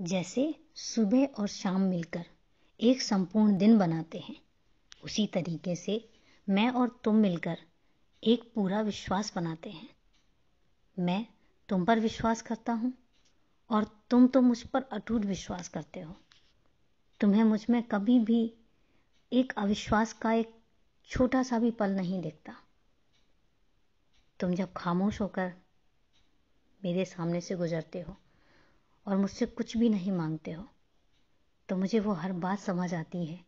जैसे सुबह और शाम मिलकर एक संपूर्ण दिन बनाते हैं उसी तरीके से मैं और तुम मिलकर एक पूरा विश्वास बनाते हैं मैं तुम पर विश्वास करता हूँ और तुम तो मुझ पर अटूट विश्वास करते हो तुम्हें मुझ में कभी भी एक अविश्वास का एक छोटा सा भी पल नहीं देखता तुम जब खामोश होकर मेरे सामने से गुजरते हो और मुझसे कुछ भी नहीं मांगते हो तो मुझे वो हर बात समझ आती है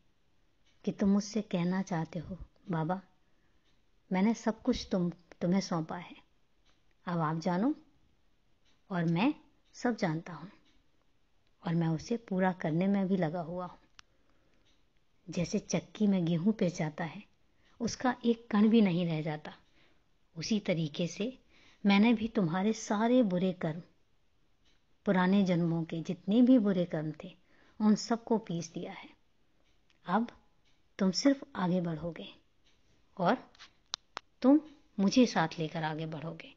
कि तुम मुझसे कहना चाहते हो बाबा मैंने सब कुछ तुम तुम्हें सौंपा है अब आप जानो और मैं सब जानता हूँ और मैं उसे पूरा करने में भी लगा हुआ हूँ जैसे चक्की में गेहूँ पे जाता है उसका एक कण भी नहीं रह जाता उसी तरीके से मैंने भी तुम्हारे सारे बुरे कर्म पुराने जन्मों के जितने भी बुरे कर्म थे उन सबको पीस दिया है अब तुम सिर्फ आगे बढ़ोगे और तुम मुझे साथ लेकर आगे बढ़ोगे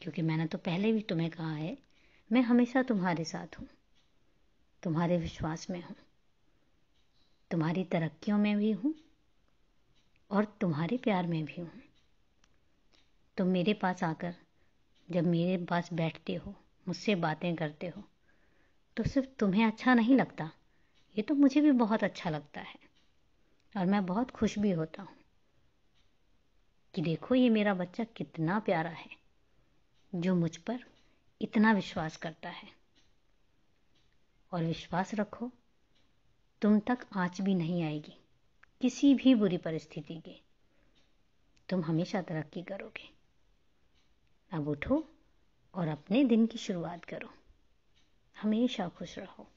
क्योंकि मैंने तो पहले भी तुम्हें कहा है मैं हमेशा तुम्हारे साथ हूँ तुम्हारे विश्वास में हूँ तुम्हारी तरक्कियों में भी हूँ और तुम्हारे प्यार में भी हूँ तुम मेरे पास आकर जब मेरे पास बैठते हो मुझसे बातें करते हो तो सिर्फ तुम्हें अच्छा नहीं लगता ये तो मुझे भी बहुत अच्छा लगता है और मैं बहुत खुश भी होता हूँ कि देखो ये मेरा बच्चा कितना प्यारा है जो मुझ पर इतना विश्वास करता है और विश्वास रखो तुम तक आँच भी नहीं आएगी किसी भी बुरी परिस्थिति की तुम हमेशा तरक्की करोगे अब उठो और अपने दिन की शुरुआत करो हमेशा खुश रहो